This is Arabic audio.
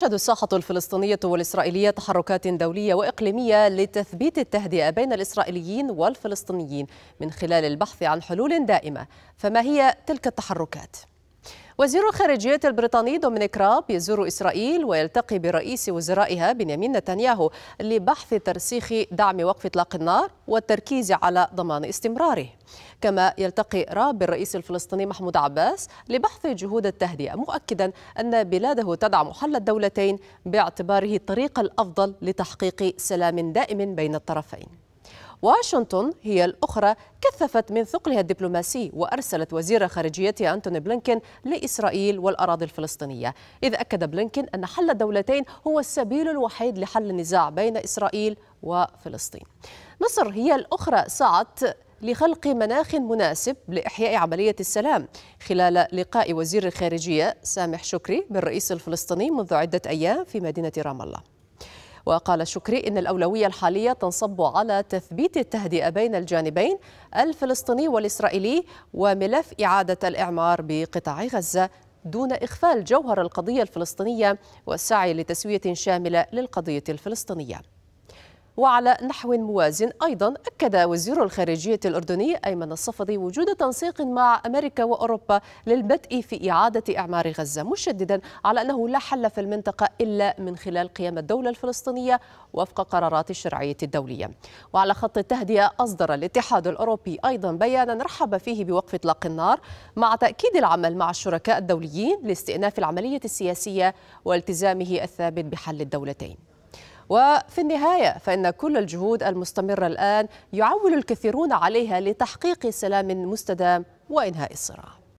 تشهد الساحة الفلسطينية والإسرائيلية تحركات دولية وإقليمية لتثبيت التهدئة بين الإسرائيليين والفلسطينيين من خلال البحث عن حلول دائمة فما هي تلك التحركات؟ وزير الخارجية البريطاني دومينيك راب يزور إسرائيل ويلتقي برئيس وزرائها بنيامين نتنياهو لبحث ترسيخ دعم وقف إطلاق النار والتركيز على ضمان استمراره كما يلتقي راب بالرئيس الفلسطيني محمود عباس لبحث جهود التهدئة مؤكدا أن بلاده تدعم حل الدولتين باعتباره الطريق الأفضل لتحقيق سلام دائم بين الطرفين واشنطن هي الأخرى كثفت من ثقلها الدبلوماسي وأرسلت وزير خارجيتها أنتوني بلينكين لإسرائيل والأراضي الفلسطينية إذ أكد بلينكين أن حل الدولتين هو السبيل الوحيد لحل النزاع بين إسرائيل وفلسطين مصر هي الأخرى سعت لخلق مناخ مناسب لإحياء عملية السلام خلال لقاء وزير الخارجية سامح شكري بالرئيس الفلسطيني منذ عدة أيام في مدينة رام الله وقال شكري إن الأولوية الحالية تنصب على تثبيت التهدئة بين الجانبين الفلسطيني والإسرائيلي وملف إعادة الإعمار بقطاع غزة دون إخفال جوهر القضية الفلسطينية والسعي لتسوية شاملة للقضية الفلسطينية وعلى نحو موازن أيضا أكد وزير الخارجية الأردني أيمن الصفدي وجود تنسيق مع أمريكا وأوروبا للبدء في إعادة إعمار غزة مشددا على أنه لا حل في المنطقة إلا من خلال قيام الدولة الفلسطينية وفق قرارات الشرعية الدولية وعلى خط التهدئة أصدر الاتحاد الأوروبي أيضا بيانا رحب فيه بوقف إطلاق النار مع تأكيد العمل مع الشركاء الدوليين لاستئناف العملية السياسية والتزامه الثابت بحل الدولتين وفي النهاية فإن كل الجهود المستمرة الآن يعول الكثيرون عليها لتحقيق سلام مستدام وإنهاء الصراع